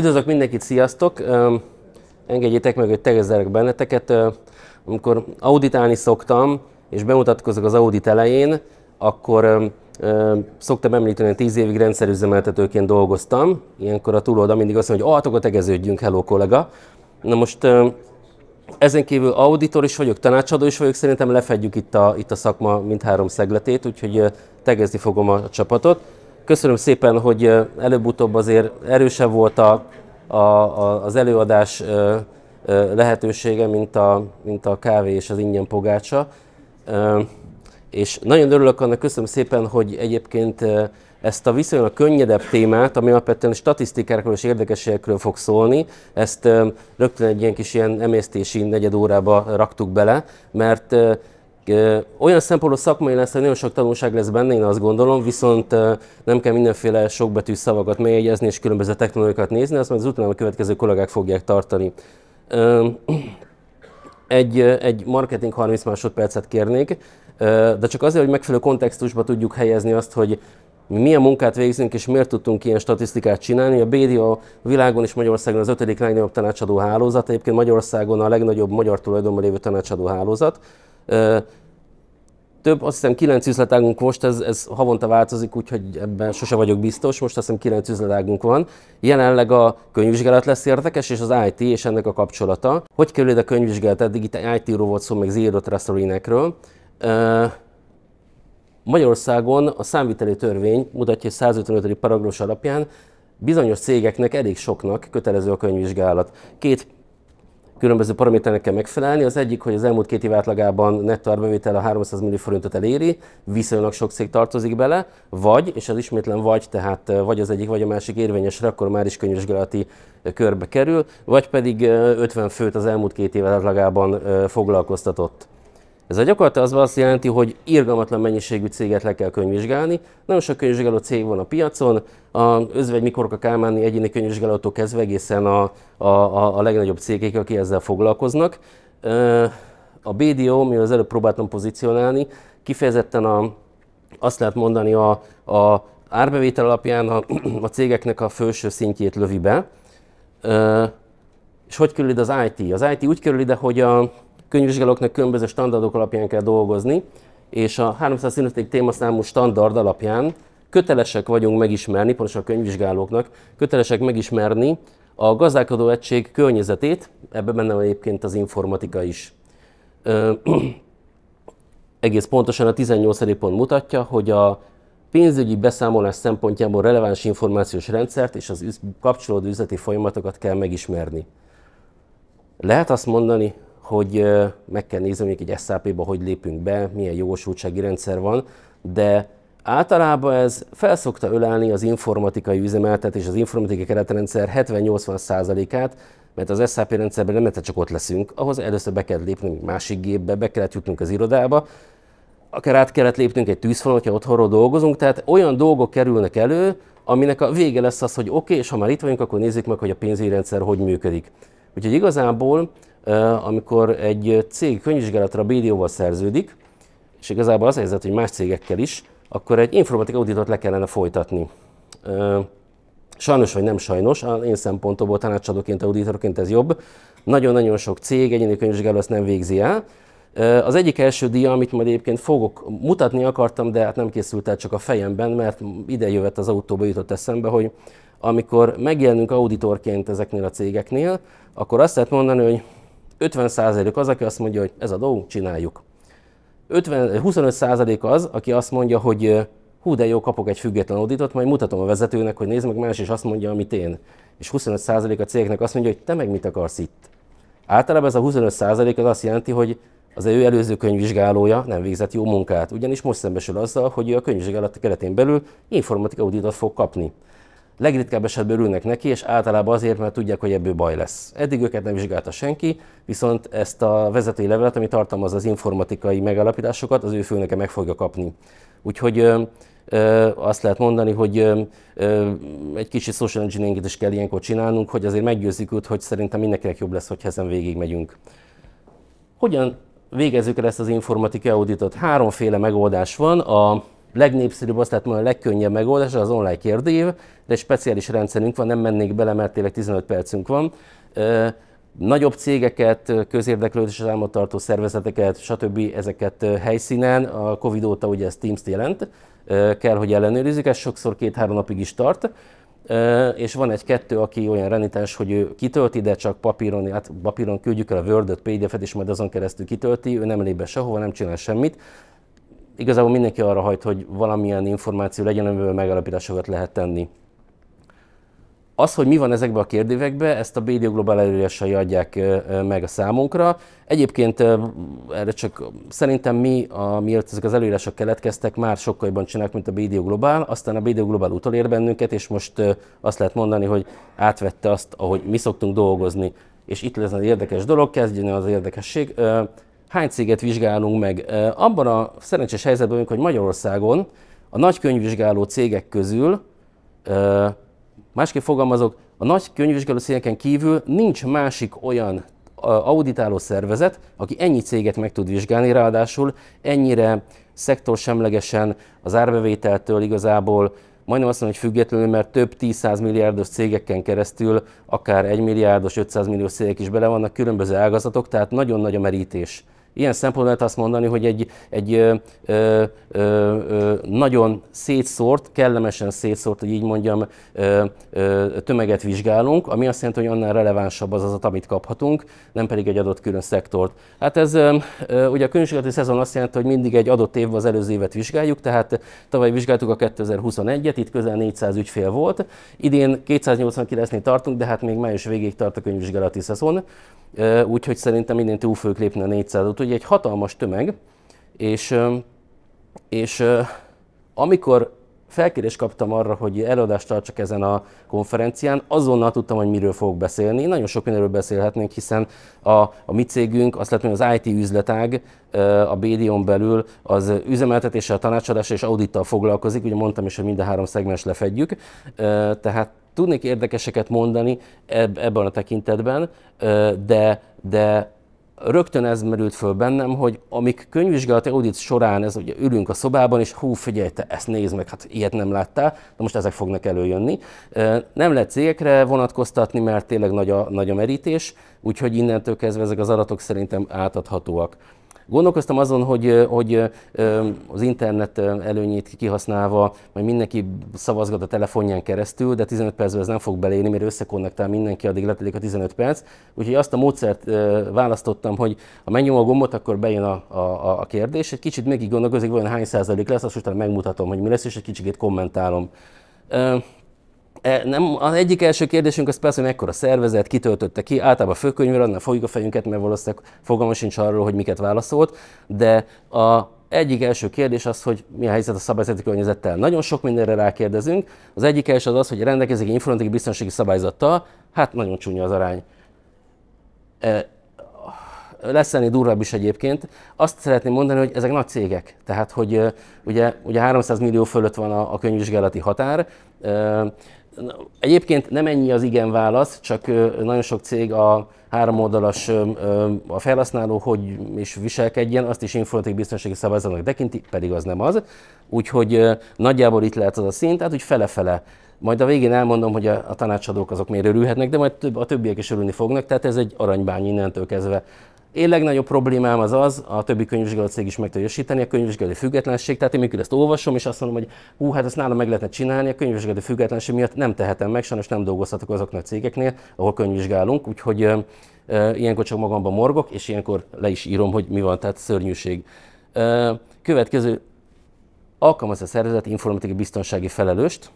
Üdvözlök mindenkit, sziasztok! Engedjétek meg, hogy tegezzelek benneteket. Amikor auditálni szoktam, és bemutatkozok az audit elején, akkor szoktam említeni, hogy 10 évig rendszerüzemeltetőként dolgoztam. Ilyenkor a túloldal mindig azt mondja, hogy altok hát a tegeződjünk, hello kollega. Na most ezen kívül auditor is vagyok, tanácsadó is vagyok, szerintem lefedjük itt a, itt a szakma mindhárom szegletét, úgyhogy tegezni fogom a csapatot. Köszönöm szépen, hogy előbb-utóbb azért erősebb volt a, a, a, az előadás lehetősége, mint a, mint a kávé és az ingyen pogácsa. És nagyon örülök annak, köszönöm szépen, hogy egyébként ezt a viszonylag könnyedebb témát, ami alapvetően statisztikákról és érdekességekről fog szólni, ezt rögtön egy ilyen kis ilyen emésztési negyed órába raktuk bele, mert olyan szempontból szakmai lesz, hogy nagyon sok tanulság lesz benne, én azt gondolom, viszont nem kell mindenféle sokbetű szavakat megjegyezni és különböző technológiákat nézni, azt majd az utána a következő kollégák fogják tartani. Egy, egy marketing 30 másodpercet kérnék, de csak azért, hogy megfelelő kontextusba tudjuk helyezni azt, hogy mi milyen munkát végzünk, és miért tudtunk ilyen statisztikát csinálni. A BDO világon és Magyarországon az ötödik legnagyobb tanácsadó hálózat, egyébként Magyarországon a legnagyobb magyar tulajdonban lévő tanácsadó hálózat több, azt hiszem kilenc üzletágunk most, ez, ez havonta változik, úgyhogy ebben sose vagyok biztos, most azt hiszem kilenc üzletágunk van. Jelenleg a könyvvizsgálat lesz érdekes, és az IT és ennek a kapcsolata. Hogy kerül a könyvvizsgálat? Eddig itt IT-ról volt szó, meg Zero Trust Ruinekről. Magyarországon a számviteli törvény mutatja, hogy 155. paragrafus alapján bizonyos cégeknek elég soknak kötelező a könyvvizsgálat. Két különböző paraméternek kell megfelelni. Az egyik, hogy az elmúlt két év átlagában nettó árbevétel a 300 millió forintot eléri, viszonylag sok cég tartozik bele, vagy, és az ismétlen vagy, tehát vagy az egyik, vagy a másik érvényesre, akkor már is könyvvizsgálati körbe kerül, vagy pedig 50 főt az elmúlt két év átlagában foglalkoztatott. Ez a gyakorlatilag az azt jelenti, hogy irgalmatlan mennyiségű céget le kell könyvvizsgálni. Nagyon sok könyvvizsgáló cég van a piacon, a özvegy Mikorka Kálmáni egyéni könyvvizsgálótól kezdve egészen a, a, a, a legnagyobb cégek, akik ezzel foglalkoznak. A BDO, mivel az előbb próbáltam pozícionálni, kifejezetten a, azt lehet mondani a, a árbevétel alapján a, a cégeknek a felső szintjét lövi be. És hogy kerül ide az IT? Az IT úgy kerül ide, hogy a, könyvvizsgálóknak különböző standardok alapján kell dolgozni, és a 305. témaszámú standard alapján kötelesek vagyunk megismerni, pontosan a könyvvizsgálóknak, kötelesek megismerni a gazdálkodó egység környezetét, ebben benne van egyébként az informatika is. Ö, egész pontosan a 18. pont mutatja, hogy a pénzügyi beszámolás szempontjából releváns információs rendszert és az kapcsolódó üzleti folyamatokat kell megismerni. Lehet azt mondani, hogy meg kell nézni, hogy egy SAP-ba hogy lépünk be, milyen jogosultsági rendszer van, de általában ez felszokta ölelni az informatikai és az informatikai keretrendszer 70-80%-át, mert az SAP rendszerben nem csak ott leszünk, ahhoz először be kell lépnünk másik gépbe, be kellett jutnunk az irodába, akár át kellett lépnünk egy tűzfalon, hogyha otthonról dolgozunk, tehát olyan dolgok kerülnek elő, aminek a vége lesz az, hogy oké, okay, és ha már itt vagyunk, akkor nézzük meg, hogy a pénzügyi rendszer hogy működik. Úgyhogy igazából amikor egy cég könyvvizsgálatra BDO-val szerződik, és igazából az helyzet, hogy más cégekkel is, akkor egy informatika auditot le kellene folytatni. Sajnos vagy nem sajnos, az én szempontomból tanácsadóként, auditorként ez jobb. Nagyon-nagyon sok cég, egyéni könyvvizsgáló ezt nem végzi el. Az egyik első díja, amit majd egyébként fogok mutatni akartam, de hát nem készült el csak a fejemben, mert ide jövett az autóba jutott eszembe, hogy amikor megjelenünk auditorként ezeknél a cégeknél, akkor azt lehet mondani, hogy 50% az, aki azt mondja, hogy ez a dolgunk, csináljuk. 50, 25% az, aki azt mondja, hogy hú, de jó, kapok egy független auditot, majd mutatom a vezetőnek, hogy nézd meg, más is azt mondja, amit én. És 25% a cégnek azt mondja, hogy te meg mit akarsz itt. Általában ez a 25% az azt jelenti, hogy az ő előző könyvvizsgálója nem végzett jó munkát, ugyanis most szembesül azzal, hogy ő a könyvvizsgálat keretén belül informatika auditot fog kapni. Legritkább esetben örülnek neki, és általában azért, mert tudják, hogy ebből baj lesz. Eddig őket nem vizsgálta senki, viszont ezt a vezetői levelet, ami tartalmaz az informatikai megállapításokat, az ő főnöke meg fogja kapni. Úgyhogy ö, ö, azt lehet mondani, hogy ö, ö, egy kicsit social engineering is kell ilyenkor csinálnunk, hogy azért meggyőzzük őt, hogy szerintem mindenkinek jobb lesz, hogy ezen végig megyünk. Hogyan végezzük el ezt az informatikai auditot? Háromféle megoldás van. A legnépszerűbb, azt lehet mondani, a legkönnyebb megoldás az online kérdév, de egy speciális rendszerünk van, nem mennék bele, mert tényleg 15 percünk van. Nagyobb cégeket, közérdeklődés államot tartó szervezeteket, stb. ezeket helyszínen, a Covid óta ugye ez Teams-t jelent, kell, hogy ellenőrizzük, ez sokszor két-három napig is tart, és van egy-kettő, aki olyan renitens, hogy ő kitölti, de csak papíron, hát papíron küldjük el a Word-et, PDF-et, és majd azon keresztül kitölti, ő nem lép be sehova, nem csinál semmit, igazából mindenki arra hajt, hogy valamilyen információ legyen, amiből megállapításokat lehet tenni. Az, hogy mi van ezekben a kérdévekben, ezt a BDO Global előírásai adják meg a számunkra. Egyébként erre csak szerintem mi, a, miért ezek az előírások keletkeztek, már sokkal jobban csinálják, mint a BDO Global, aztán a BDO Global utolér bennünket, és most azt lehet mondani, hogy átvette azt, ahogy mi szoktunk dolgozni. És itt lesz az érdekes dolog, kezdjön az érdekesség hány céget vizsgálunk meg. Abban a szerencsés helyzetben vagyunk, hogy Magyarországon a nagy könyvvizsgáló cégek közül, másképp fogalmazok, a nagy könyvvizsgáló cégeken kívül nincs másik olyan auditáló szervezet, aki ennyi céget meg tud vizsgálni, ráadásul ennyire szektorsemlegesen az árbevételtől igazából majdnem azt mondom, hogy függetlenül, mert több 10-100 milliárdos cégeken keresztül akár 1 milliárdos, 500 millió cégek is bele vannak különböző ágazatok, tehát nagyon nagy a merítés. Ilyen szempontból lehet azt mondani, hogy egy, egy ö, ö, ö, nagyon szétszórt, kellemesen szétszórt, hogy így mondjam, ö, ö, tömeget vizsgálunk, ami azt jelenti, hogy annál relevánsabb az az, amit kaphatunk, nem pedig egy adott külön szektort. Hát ez ö, ugye a könyvvizsgálati szezon azt jelenti, hogy mindig egy adott évben az előző évet vizsgáljuk, tehát tavaly vizsgáltuk a 2021-et, itt közel 400 ügyfél volt, idén 289-nél tartunk, de hát még május végéig tart a könyvvizsgálati szezon úgyhogy szerintem minden túl fogjuk lépni a 400-ot. Ugye egy hatalmas tömeg, és, és amikor felkérést kaptam arra, hogy előadást tartsak ezen a konferencián, azonnal tudtam, hogy miről fogok beszélni. Nagyon sok mindenről beszélhetnénk, hiszen a, a mi cégünk, azt lehet mondani, az IT üzletág a BDO-n belül az üzemeltetéssel, tanácsadással és audittal foglalkozik. Ugye mondtam is, hogy mind a három szegmens lefedjük, tehát tudnék érdekeseket mondani eb- ebben a tekintetben, de, de rögtön ez merült föl bennem, hogy amik könyvvizsgálati audit során, ez ugye ülünk a szobában, és hú, figyelj, te ezt nézd meg, hát ilyet nem láttál, de most ezek fognak előjönni. Nem lehet cégekre vonatkoztatni, mert tényleg nagy a, nagy a merítés, úgyhogy innentől kezdve ezek az adatok szerintem átadhatóak. Gondolkoztam azon, hogy, hogy az internet előnyét kihasználva majd mindenki szavazgat a telefonján keresztül, de 15 percben ez nem fog belérni, mert összekonnektál mindenki, addig letelik a 15 perc. Úgyhogy azt a módszert választottam, hogy ha megnyom a gombot, akkor bejön a, a, a kérdés. Egy kicsit még gondolkozik, hogy hány százalék lesz, azt utána megmutatom, hogy mi lesz, és egy kicsit kommentálom. E, nem, az egyik első kérdésünk az persze, hogy mekkora szervezet, kitöltötte ki, általában főkönyvre, annál fogjuk a fejünket, mert valószínűleg fogalma sincs arról, hogy miket válaszolt, de a egyik első kérdés az, hogy mi a helyzet a szabályzati környezettel. Nagyon sok mindenre rákérdezünk. Az egyik első az az, hogy rendelkezik egy informatikai biztonsági szabályzattal, hát nagyon csúnya az arány. E, lesz ennél durvább is egyébként. Azt szeretném mondani, hogy ezek nagy cégek. Tehát, hogy ugye, ugye 300 millió fölött van a, a könyvvizsgálati határ, egyébként nem ennyi az igen válasz, csak nagyon sok cég a háromoldalas a felhasználó, hogy is viselkedjen, azt is informatikai biztonsági szabályzatnak tekinti, pedig az nem az. Úgyhogy nagyjából itt lehet az a szint, tehát úgy fele-fele. Majd a végén elmondom, hogy a, a tanácsadók azok miért örülhetnek, de majd több, a többiek is örülni fognak, tehát ez egy aranybány innentől kezdve. Én legnagyobb problémám az az, a többi könyvvizsgáló cég is meg tudja a könyvvizsgáló függetlenség. Tehát én mikor ezt olvasom, és azt mondom, hogy hú, hát ezt nálam meg lehetne csinálni, a könyvvizsgáló függetlenség miatt nem tehetem meg, sajnos nem dolgozhatok azoknak a cégeknél, ahol könyvvizsgálunk, úgyhogy e, e, ilyenkor csak magamban morgok, és ilyenkor le is írom, hogy mi van, tehát szörnyűség. E, következő, alkalmaz a szervezet informatikai biztonsági felelőst,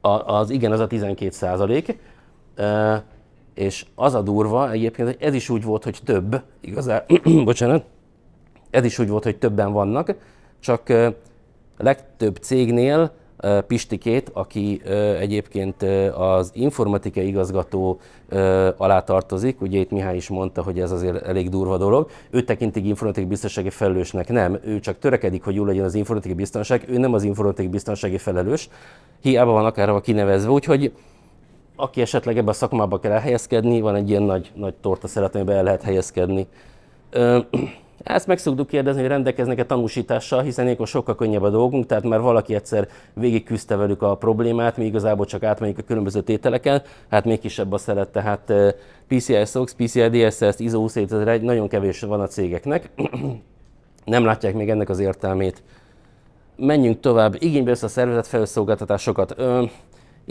a, az igen, az a 12 százalék. E, és az a durva egyébként, hogy ez is úgy volt, hogy több, igazán, bocsánat, ez is úgy volt, hogy többen vannak, csak a legtöbb cégnél Pistikét, aki egyébként az informatikai igazgató alá tartozik, ugye itt Mihály is mondta, hogy ez azért elég durva dolog, ő tekintik informatikai biztonsági felelősnek, nem, ő csak törekedik, hogy jól legyen az informatikai biztonság, ő nem az informatikai biztonsági felelős, hiába van akárhova kinevezve, úgyhogy aki esetleg ebbe a szakmába kell elhelyezkedni, van egy ilyen nagy, nagy torta szeret, amiben el lehet helyezkedni. ezt meg szoktuk kérdezni, hogy rendelkeznek-e tanúsítással, hiszen ilyenkor sokkal könnyebb a dolgunk, tehát már valaki egyszer végigküzdte velük a problémát, mi igazából csak átmegyünk a különböző tételeken, hát még kisebb a szeret, tehát PCI SOX, PCI DSS, ISO 27001 nagyon kevés van a cégeknek, nem látják még ennek az értelmét. Menjünk tovább, igénybe össze a szervezetfelszolgáltatásokat.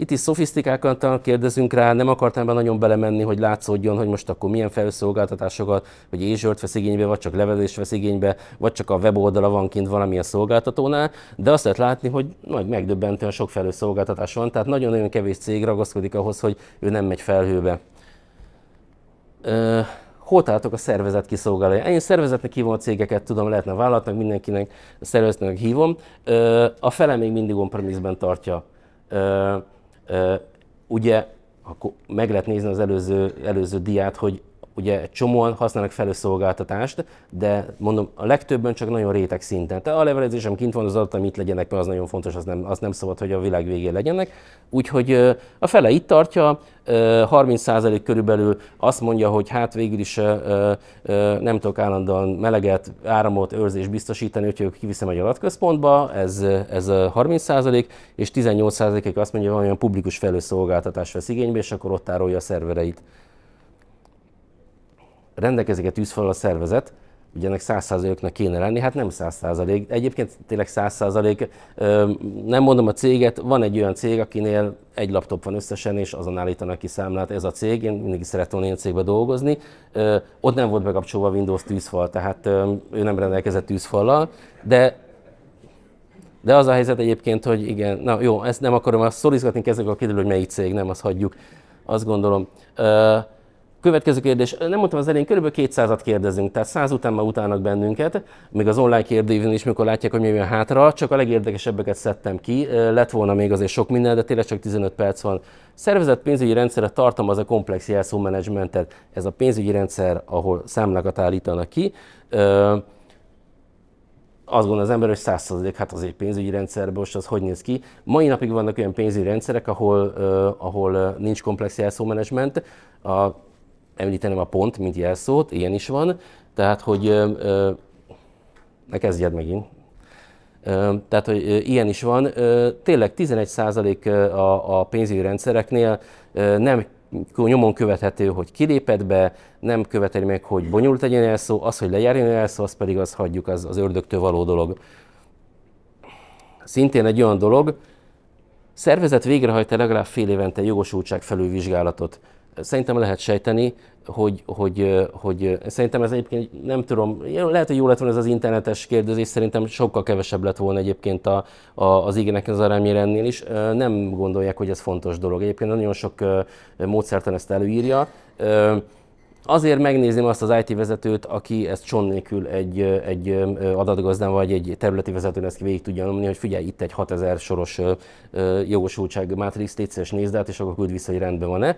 Itt is szofisztikáltan kérdezünk rá, nem akartam be nagyon belemenni, hogy látszódjon, hogy most akkor milyen felszolgáltatásokat, Azure-t vesz igénybe, vagy csak levelés vesz igénybe, vagy csak a weboldala van kint valamilyen szolgáltatónál, de azt lehet látni, hogy nagy megdöbbentően sok felszolgáltatás van, tehát nagyon-nagyon kevés cég ragaszkodik ahhoz, hogy ő nem megy felhőbe. Ö, hol találtok a szervezet kiszolgálója? Én szervezetnek hívom a cégeket, tudom, lehetne vállalatnak, mindenkinek a szervezetnek hívom. Ö, a fele még mindig on tartja. Ugye, akkor meg lehet nézni az előző, előző diát, hogy ugye csomóan használnak felőszolgáltatást, de mondom, a legtöbben csak nagyon réteg szinten. Tehát a levelezésem kint van, az adatom itt legyenek, mert az nagyon fontos, az nem, az nem szabad, hogy a világ végén legyenek. Úgyhogy a fele itt tartja, 30% körülbelül azt mondja, hogy hát végül is nem tudok állandóan meleget, áramot, őrzést biztosítani, úgyhogy kiviszem egy adatközpontba, ez, ez 30%, és 18%-ig azt mondja, hogy olyan publikus felőszolgáltatás vesz igénybe, és akkor ott tárolja a szervereit rendelkezik a tűzfalal a szervezet, ugye ennek 100%-nak kéne lenni, hát nem 100%. Egyébként tényleg 100%, nem mondom a céget, van egy olyan cég, akinél egy laptop van összesen, és azon állítanak ki számlát, ez a cég, én mindig volna ilyen cégbe dolgozni. Ott nem volt bekapcsolva a Windows tűzfal, tehát ő nem rendelkezett tűzfallal, de de az a helyzet egyébként, hogy igen, na jó, ezt nem akarom, azt szorizgatni kezdek, a kiderül, hogy melyik cég, nem, azt hagyjuk. Azt gondolom. Uh, Következő kérdés. Nem mondtam az elén, kb. 200-at kérdezünk, tehát 100 után már utálnak bennünket, még az online kérdőívön is, mikor látják, hogy mi jön hátra, csak a legérdekesebbeket szedtem ki, lett volna még azért sok minden, de tényleg csak 15 perc van. Szervezett pénzügyi rendszerre tartom az a komplex jelszómenedzsmentet. Ez a pénzügyi rendszer, ahol számlákat állítanak ki. Azt gondol az ember, hogy 100% hát azért pénzügyi rendszerben most az hogy néz ki. Mai napig vannak olyan pénzügyi rendszerek, ahol, ahol nincs komplex jelszómenedzsment. A említenem a pont, mint jelszót, ilyen is van, tehát hogy ö, ne kezdjed megint. Tehát, hogy ilyen is van. Tényleg 11% a, a pénzügyi rendszereknél nem nyomon követhető, hogy kilépett be, nem követeli meg, hogy bonyolult legyen elszó, az, hogy lejárjon elszó, az pedig az hagyjuk, az, az ördögtől való dolog. Szintén egy olyan dolog, szervezet végrehajt legalább fél évente jogosultság felülvizsgálatot. Szerintem lehet sejteni, hogy, hogy, hogy szerintem ez egyébként nem tudom, lehet, hogy jó lett volna ez az internetes kérdezés, szerintem sokkal kevesebb lett volna egyébként a, a, az igének az arányére ennél is. Nem gondolják, hogy ez fontos dolog. Egyébként nagyon sok módszertan ezt előírja. Azért megnézném azt az IT vezetőt, aki ezt cson nélkül egy, egy adatgazdán vagy egy területi vezetőn ezt végig tudja nyomni, hogy figyelj, itt egy 6000 soros jogosultság mátrix, légy nézd át, és akkor küld vissza, hogy rendben van-e.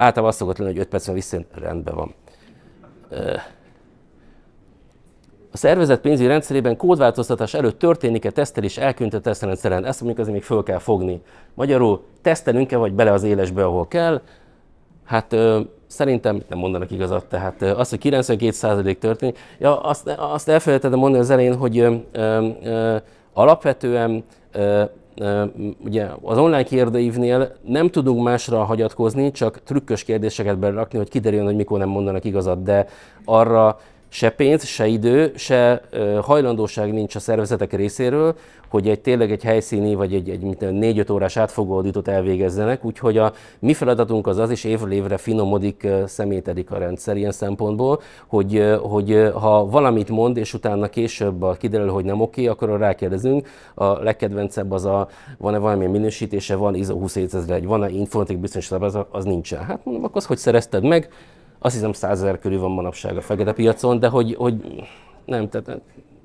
Általában azt szokott lenni, hogy 5 percen visszajön, rendben van. A szervezet pénzügyi rendszerében kódváltoztatás előtt történik-e tesztelés elkülönített tesztrendszeren? Ezt mondjuk azért még föl kell fogni. Magyarul tesztelünk-e vagy bele az élesbe, ahol kell? Hát ö, szerintem nem mondanak igazat. Tehát ö, az, hogy 92% történik. Ja, azt, azt elfelejtettem mondani az elején, hogy ö, ö, alapvetően ö, ugye az online kérdőívnél nem tudunk másra hagyatkozni, csak trükkös kérdéseket berakni, hogy kiderüljön, hogy mikor nem mondanak igazat, de arra se pénz, se idő, se hajlandóság nincs a szervezetek részéről, hogy egy tényleg egy helyszíni vagy egy, egy, egy négy-öt órás átfogó auditot elvégezzenek, úgyhogy a mi feladatunk az az, és évről évre finomodik, szemétedik a rendszer ilyen szempontból, hogy, hogy ha valamit mond, és utána később kiderül, hogy nem oké, akkor rákérdezünk. A legkedvencebb az a, van-e valamilyen minősítése, van ISO 27001, van-e informatik biztonsága, az nincsen. Hát mondom, akkor az, hogy szerezted meg, azt hiszem 100 ezer körül van manapság a fekete piacon, de hogy, hogy nem, tehát eh,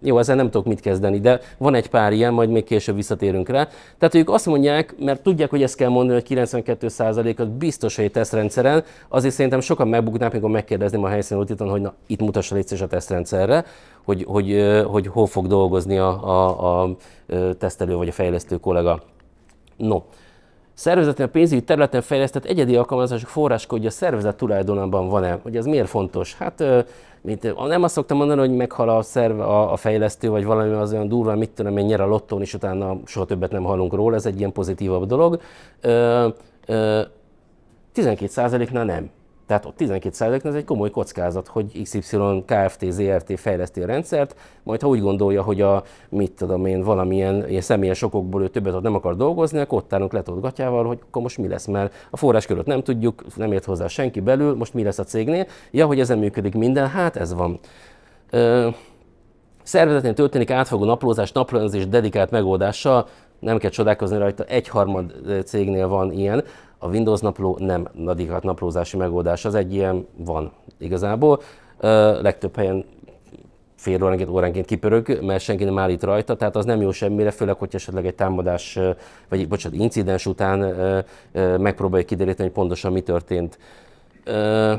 jó, ezzel nem tudok mit kezdeni, de van egy pár ilyen, majd még később visszatérünk rá. Tehát ők azt mondják, mert tudják, hogy ezt kell mondani, hogy 92%-at biztos, hogy tesztrendszeren, azért szerintem sokan megbuknák, amikor megkérdezném a helyszínen ott hogy na, itt mutassa légy a tesztrendszerre, hogy, hogy, hogy, eh, hogy hol fog dolgozni a, a, a eh, tesztelő vagy a fejlesztő kollega. No, szervezetnél a pénzügyi területen fejlesztett egyedi alkalmazások forráskodja szervezet tulajdonában van-e? Hogy ez miért fontos? Hát mint, nem azt szoktam mondani, hogy meghal a, szerv, a, a fejlesztő, vagy valami az olyan durva, mit tudom én, nyer a lottón, és utána soha többet nem hallunk róla, ez egy ilyen pozitívabb dolog. 12%-nál nem. Tehát ott 12%-nál ez egy komoly kockázat, hogy XY Kft. ZRT fejleszti a rendszert, majd ha úgy gondolja, hogy a, mit tudom én, valamilyen ilyen személyes okokból ő többet ott nem akar dolgozni, akkor ott állunk letolt gatyával, hogy akkor most mi lesz, mert a forrás forrásköröt nem tudjuk, nem ért hozzá senki belül, most mi lesz a cégnél. Ja, hogy ezen működik minden, hát ez van. Ö, szervezetnél történik átfogó naplózás, naplózás dedikált megoldással, nem kell csodálkozni rajta, egyharmad cégnél van ilyen a Windows napló nem nadikat naplózási megoldás, az egy ilyen van igazából. Ö, legtöbb helyen fél óránként, óránként kipörög, mert senki nem állít rajta, tehát az nem jó semmire, főleg, hogy esetleg egy támadás, vagy bocsánat, incidens után ö, ö, megpróbálja kideríteni, hogy pontosan mi történt. Ö,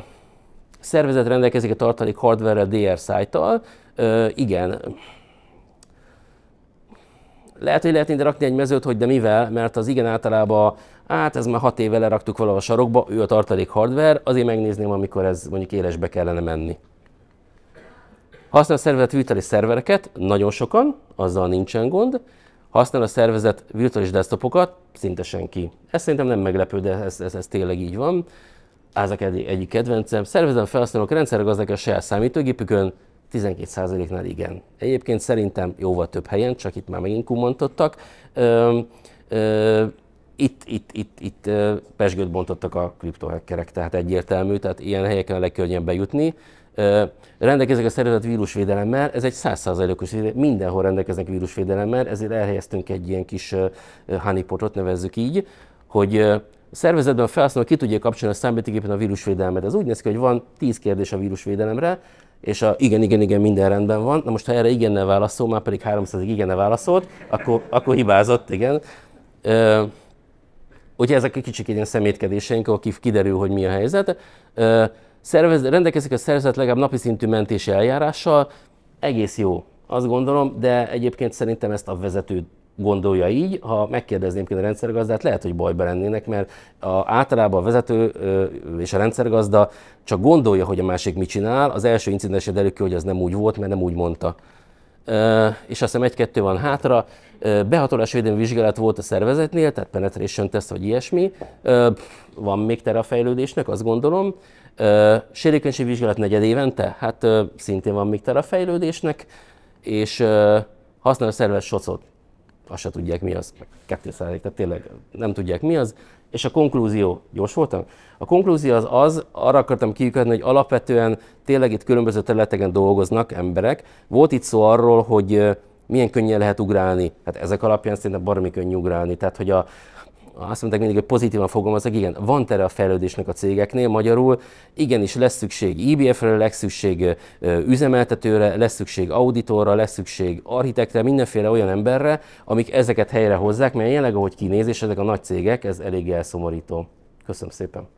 szervezet rendelkezik a tartalék hardware DR szájtal, igen, lehet, hogy lehet ide rakni egy mezőt, hogy de mivel, mert az igen általában, hát ez már hat éve leraktuk valahol a sarokba, ő a tartalék hardware, azért megnézném, amikor ez mondjuk élesbe kellene menni. Használ a szervezet virtuális szervereket, nagyon sokan, azzal nincsen gond. Használ a szervezet virtuális desktopokat, szinte senki. Ez szerintem nem meglepő, de ez, ez, ez tényleg így van. Ezek egy, egyik kedvencem. Szervezem felhasználók rendszergazdák a saját számítógépükön, 12%-nál igen. Egyébként szerintem jóval több helyen, csak itt már megint kumantottak. itt, itt, itt, itt pesgőt bontottak a kriptohackerek, tehát egyértelmű, tehát ilyen helyeken a legkönnyebb bejutni. Rendelkezik a szervezet vírusvédelemmel, ez egy százszázalékos, mindenhol rendelkeznek vírusvédelemmel, ezért elhelyeztünk egy ilyen kis honeypotot, nevezzük így, hogy szervezetben a felhasználó ki tudja kapcsolni a számítógépen a vírusvédelmet. Ez úgy néz ki, hogy van 10 kérdés a vírusvédelemre, és a igen, igen, igen, minden rendben van. Na most, ha erre igennel válaszol, már pedig 300 igennel válaszolt, akkor, akkor hibázott, igen. Ö, ugye ezek egy kicsit ilyen szemétkedéseink, ahol kiderül, hogy mi a helyzet. Ö, szervez, rendelkezik a szervezet legalább napi szintű mentési eljárással, egész jó, azt gondolom, de egyébként szerintem ezt a vezető gondolja így, ha megkérdezném ki a rendszergazdát, lehet, hogy bajba lennének, mert a, általában a vezető és a rendszergazda csak gondolja, hogy a másik mit csinál, az első incidensre derül ki, hogy az nem úgy volt, mert nem úgy mondta. Uh, és azt hiszem egy-kettő van hátra. Uh, behatolás védelmi vizsgálat volt a szervezetnél, tehát penetration test vagy ilyesmi. Uh, van még tere a fejlődésnek, azt gondolom. Sérülékenység vizsgálat negyed évente, hát szintén van még tere a fejlődésnek, és használ a szervezet socot azt se tudják mi az, meg 2 tehát tényleg nem tudják mi az. És a konklúzió, gyors voltam? A konklúzió az az, arra akartam kiükadni, hogy alapvetően tényleg itt különböző területeken dolgoznak emberek. Volt itt szó arról, hogy milyen könnyen lehet ugrálni. Hát ezek alapján szerintem baromi könnyű ugrálni. Tehát, hogy a, azt mondták mindig, hogy pozitívan fogalmazok, igen, van tere a fejlődésnek a cégeknél, magyarul igenis lesz szükség IBF-re, lesz szükség üzemeltetőre, lesz szükség auditorra, lesz szükség architektre, mindenféle olyan emberre, amik ezeket helyrehozzák, mert jelenleg ahogy kinéz, és ezek a nagy cégek, ez elég elszomorító. Köszönöm szépen!